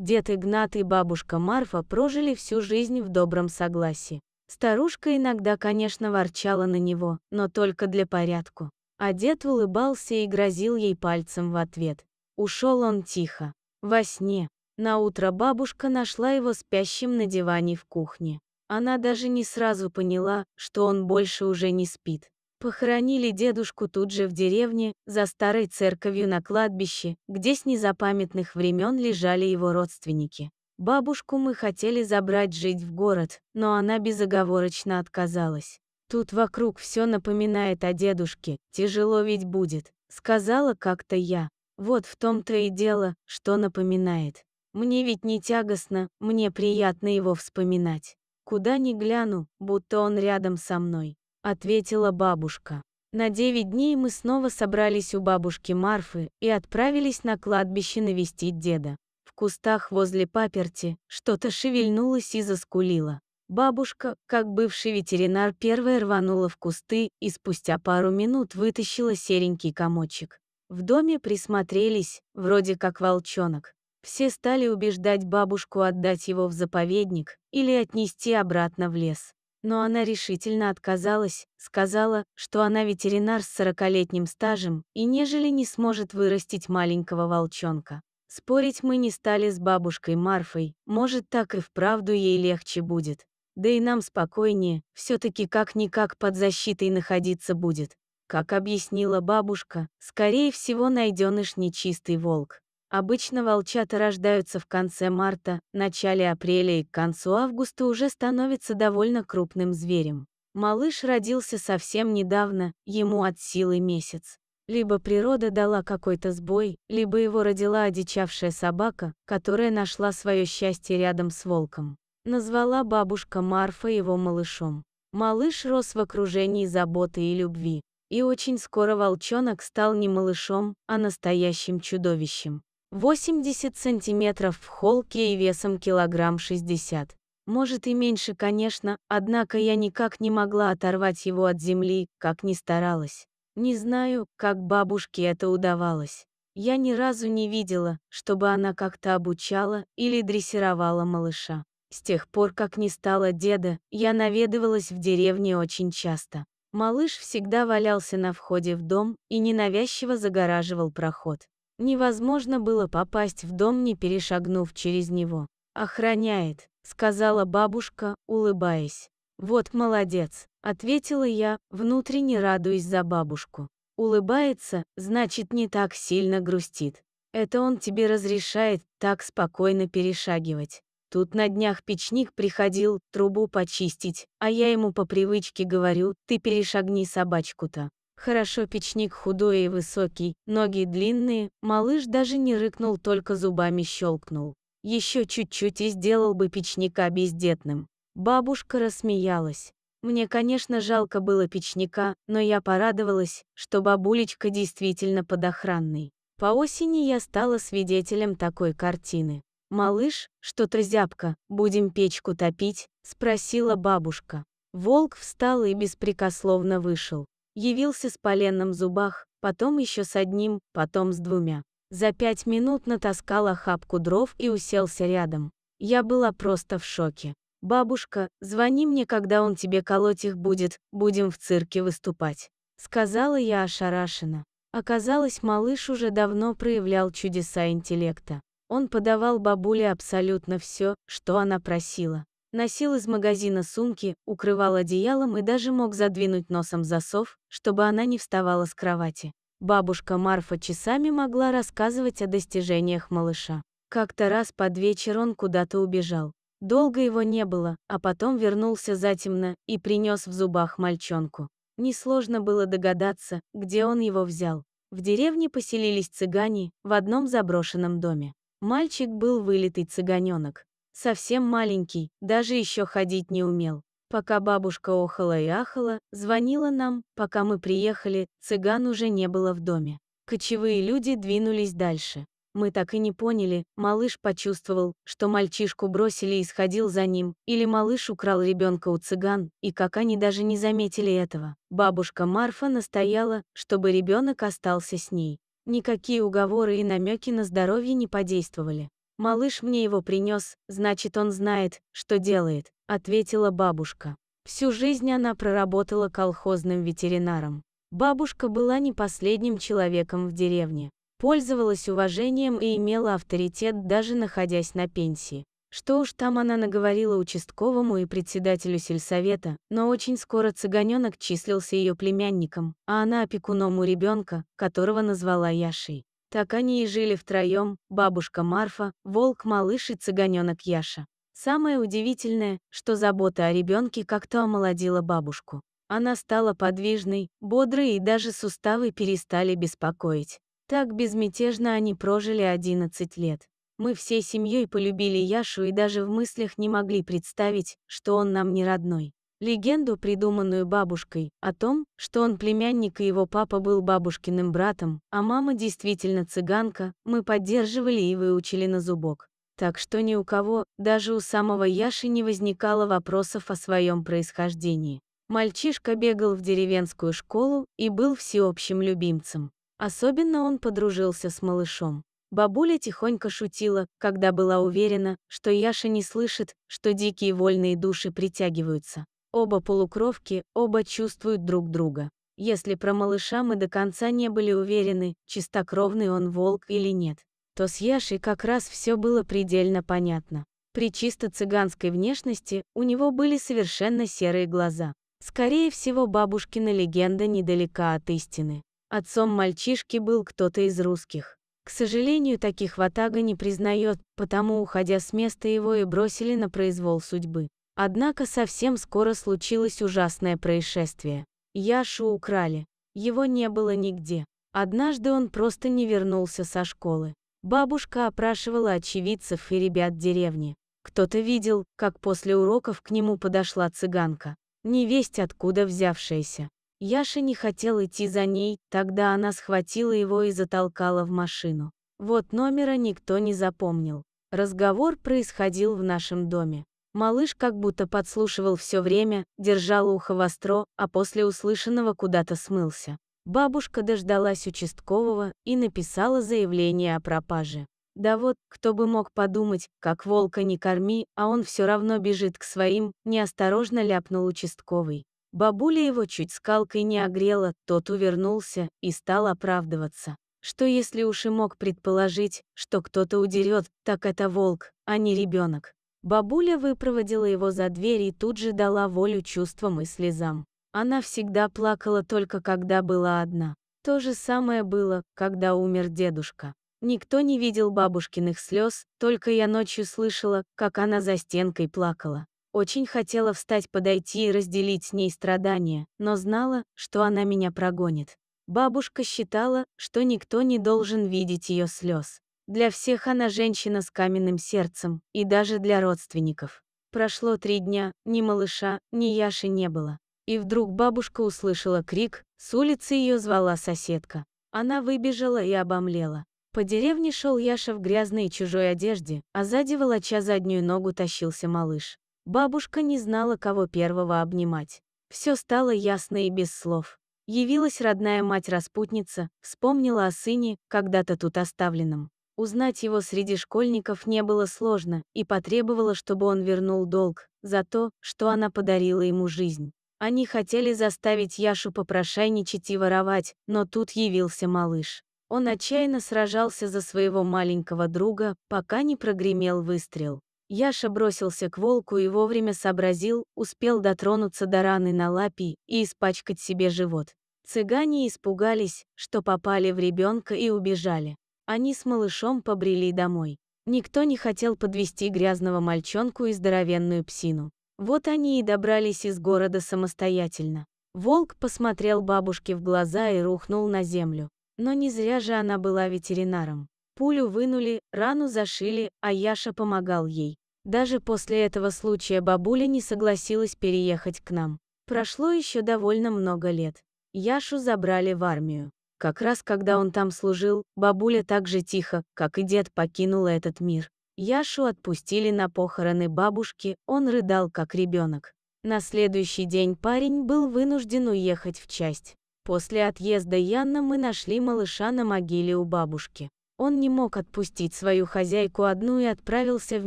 Дед Игнат и бабушка Марфа прожили всю жизнь в добром согласии. Старушка иногда, конечно, ворчала на него, но только для порядку. А дед улыбался и грозил ей пальцем в ответ. Ушел он тихо, во сне. На утро бабушка нашла его спящим на диване в кухне. Она даже не сразу поняла, что он больше уже не спит. Похоронили дедушку тут же в деревне, за старой церковью на кладбище, где с незапамятных времен лежали его родственники. Бабушку мы хотели забрать жить в город, но она безоговорочно отказалась. Тут вокруг все напоминает о дедушке, тяжело ведь будет, сказала как-то я. Вот в том-то и дело, что напоминает. Мне ведь не тягостно, мне приятно его вспоминать. Куда ни гляну, будто он рядом со мной. — ответила бабушка. На девять дней мы снова собрались у бабушки Марфы и отправились на кладбище навестить деда. В кустах возле паперти что-то шевельнулось и заскулило. Бабушка, как бывший ветеринар, первая рванула в кусты и спустя пару минут вытащила серенький комочек. В доме присмотрелись, вроде как волчонок. Все стали убеждать бабушку отдать его в заповедник или отнести обратно в лес. Но она решительно отказалась, сказала, что она ветеринар с сорокалетним стажем и нежели не сможет вырастить маленького волчонка. Спорить мы не стали с бабушкой Марфой, может, так и вправду ей легче будет. Да и нам спокойнее, все таки как-никак под защитой находиться будет. Как объяснила бабушка, скорее всего найденыш нечистый волк. Обычно волчата рождаются в конце марта, начале апреля и к концу августа уже становится довольно крупным зверем. Малыш родился совсем недавно, ему от силы месяц. Либо природа дала какой-то сбой, либо его родила одичавшая собака, которая нашла свое счастье рядом с волком. Назвала бабушка Марфа его малышом. Малыш рос в окружении заботы и любви. И очень скоро волчонок стал не малышом, а настоящим чудовищем. 80 сантиметров в холке и весом килограмм 60. Может и меньше, конечно, однако я никак не могла оторвать его от земли, как ни старалась. Не знаю, как бабушке это удавалось. Я ни разу не видела, чтобы она как-то обучала или дрессировала малыша. С тех пор, как не стало деда, я наведывалась в деревне очень часто. Малыш всегда валялся на входе в дом и ненавязчиво загораживал проход. Невозможно было попасть в дом, не перешагнув через него. «Охраняет», — сказала бабушка, улыбаясь. «Вот молодец», — ответила я, внутренне радуясь за бабушку. «Улыбается, значит, не так сильно грустит. Это он тебе разрешает так спокойно перешагивать. Тут на днях печник приходил трубу почистить, а я ему по привычке говорю, ты перешагни собачку-то. Хорошо печник худой и высокий, ноги длинные, малыш даже не рыкнул, только зубами щелкнул. Еще чуть-чуть и сделал бы печника бездетным. Бабушка рассмеялась. Мне, конечно, жалко было печника, но я порадовалась, что бабулечка действительно под охранной. По осени я стала свидетелем такой картины. «Малыш, что-то зябко, будем печку топить?» – спросила бабушка. Волк встал и беспрекословно вышел. Явился с поленом в зубах, потом еще с одним, потом с двумя. За пять минут натаскал охапку дров и уселся рядом. Я была просто в шоке. «Бабушка, звони мне, когда он тебе колоть их будет, будем в цирке выступать», — сказала я ошарашенно. Оказалось, малыш уже давно проявлял чудеса интеллекта. Он подавал бабуле абсолютно все, что она просила носил из магазина сумки, укрывал одеялом и даже мог задвинуть носом засов, чтобы она не вставала с кровати. Бабушка Марфа часами могла рассказывать о достижениях малыша. Как-то раз под вечер он куда-то убежал. Долго его не было, а потом вернулся затемно и принес в зубах мальчонку. Несложно было догадаться, где он его взял. В деревне поселились цыгане в одном заброшенном доме. Мальчик был вылитый цыганенок. Совсем маленький, даже еще ходить не умел. Пока бабушка охала и ахала, звонила нам, пока мы приехали, цыган уже не было в доме. Кочевые люди двинулись дальше. Мы так и не поняли, малыш почувствовал, что мальчишку бросили и сходил за ним, или малыш украл ребенка у цыган, и как они даже не заметили этого. Бабушка Марфа настояла, чтобы ребенок остался с ней. Никакие уговоры и намеки на здоровье не подействовали. «Малыш мне его принес, значит, он знает, что делает», — ответила бабушка. Всю жизнь она проработала колхозным ветеринаром. Бабушка была не последним человеком в деревне. Пользовалась уважением и имела авторитет, даже находясь на пенсии. Что уж там она наговорила участковому и председателю сельсовета, но очень скоро цыганенок числился ее племянником, а она опекуном у ребенка, которого назвала Яшей. Так они и жили втроем, бабушка Марфа, волк-малыш и цыганенок Яша. Самое удивительное, что забота о ребенке как-то омолодила бабушку. Она стала подвижной, бодрой и даже суставы перестали беспокоить. Так безмятежно они прожили 11 лет. Мы всей семьей полюбили Яшу и даже в мыслях не могли представить, что он нам не родной. Легенду, придуманную бабушкой, о том, что он племянник и его папа был бабушкиным братом, а мама действительно цыганка, мы поддерживали и выучили на зубок. Так что ни у кого, даже у самого Яши не возникало вопросов о своем происхождении. Мальчишка бегал в деревенскую школу и был всеобщим любимцем. Особенно он подружился с малышом. Бабуля тихонько шутила, когда была уверена, что Яша не слышит, что дикие вольные души притягиваются. Оба полукровки, оба чувствуют друг друга. Если про малыша мы до конца не были уверены, чистокровный он волк или нет, то с Яшей как раз все было предельно понятно. При чисто цыганской внешности у него были совершенно серые глаза. Скорее всего, бабушкина легенда недалека от истины. Отцом мальчишки был кто-то из русских. К сожалению, таких Ватага не признает, потому, уходя с места его и бросили на произвол судьбы. Однако совсем скоро случилось ужасное происшествие. Яшу украли. Его не было нигде. Однажды он просто не вернулся со школы. Бабушка опрашивала очевидцев и ребят деревни. Кто-то видел, как после уроков к нему подошла цыганка. Невесть откуда взявшаяся. Яша не хотел идти за ней, тогда она схватила его и затолкала в машину. Вот номера никто не запомнил. Разговор происходил в нашем доме. Малыш как будто подслушивал все время, держал ухо востро, а после услышанного куда-то смылся. Бабушка дождалась участкового и написала заявление о пропаже. Да вот, кто бы мог подумать, как волка не корми, а он все равно бежит к своим, неосторожно ляпнул участковый. Бабуля его чуть скалкой не огрела, тот увернулся и стал оправдываться. Что если уж и мог предположить, что кто-то удерет, так это волк, а не ребенок. Бабуля выпроводила его за дверь и тут же дала волю чувствам и слезам. Она всегда плакала только когда была одна. То же самое было, когда умер дедушка. Никто не видел бабушкиных слез, только я ночью слышала, как она за стенкой плакала. Очень хотела встать, подойти и разделить с ней страдания, но знала, что она меня прогонит. Бабушка считала, что никто не должен видеть ее слез. Для всех она женщина с каменным сердцем, и даже для родственников. Прошло три дня, ни малыша, ни Яши не было. И вдруг бабушка услышала крик, с улицы ее звала соседка. Она выбежала и обомлела. По деревне шел Яша в грязной и чужой одежде, а сзади волоча заднюю ногу тащился малыш. Бабушка не знала, кого первого обнимать. Все стало ясно и без слов. Явилась родная мать-распутница, вспомнила о сыне, когда-то тут оставленном. Узнать его среди школьников не было сложно и потребовало, чтобы он вернул долг за то, что она подарила ему жизнь. Они хотели заставить Яшу попрошайничать и воровать, но тут явился малыш. Он отчаянно сражался за своего маленького друга, пока не прогремел выстрел. Яша бросился к волку и вовремя сообразил, успел дотронуться до раны на лапе и испачкать себе живот. Цыгане испугались, что попали в ребенка и убежали. Они с малышом побрели домой. Никто не хотел подвести грязного мальчонку и здоровенную псину. Вот они и добрались из города самостоятельно. Волк посмотрел бабушке в глаза и рухнул на землю. Но не зря же она была ветеринаром. Пулю вынули, рану зашили, а Яша помогал ей. Даже после этого случая бабуля не согласилась переехать к нам. Прошло еще довольно много лет. Яшу забрали в армию. Как раз когда он там служил, бабуля так же тихо, как и дед, покинула этот мир. Яшу отпустили на похороны бабушки, он рыдал как ребенок. На следующий день парень был вынужден уехать в часть. После отъезда Яна мы нашли малыша на могиле у бабушки. Он не мог отпустить свою хозяйку одну и отправился в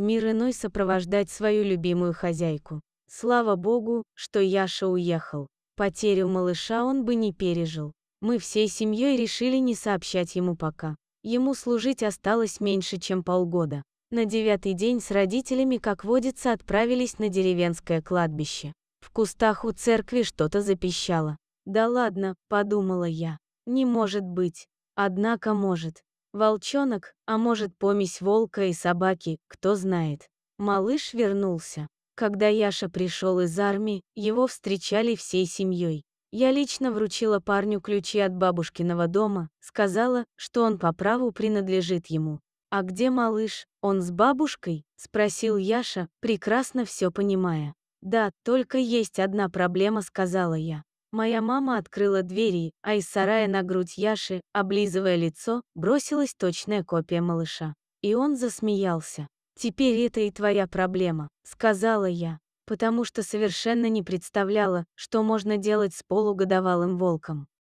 мир иной сопровождать свою любимую хозяйку. Слава богу, что Яша уехал. Потерю малыша он бы не пережил. Мы всей семьей решили не сообщать ему пока. Ему служить осталось меньше, чем полгода. На девятый день с родителями, как водится, отправились на деревенское кладбище. В кустах у церкви что-то запищало. «Да ладно», — подумала я. «Не может быть. Однако может. Волчонок, а может помесь волка и собаки, кто знает». Малыш вернулся. Когда Яша пришел из армии, его встречали всей семьей. Я лично вручила парню ключи от бабушкиного дома, сказала, что он по праву принадлежит ему. «А где малыш? Он с бабушкой?» — спросил Яша, прекрасно все понимая. «Да, только есть одна проблема», — сказала я. Моя мама открыла двери, а из сарая на грудь Яши, облизывая лицо, бросилась точная копия малыша. И он засмеялся. «Теперь это и твоя проблема», — сказала я потому что совершенно не представляла, что можно делать с полугодовалым волком.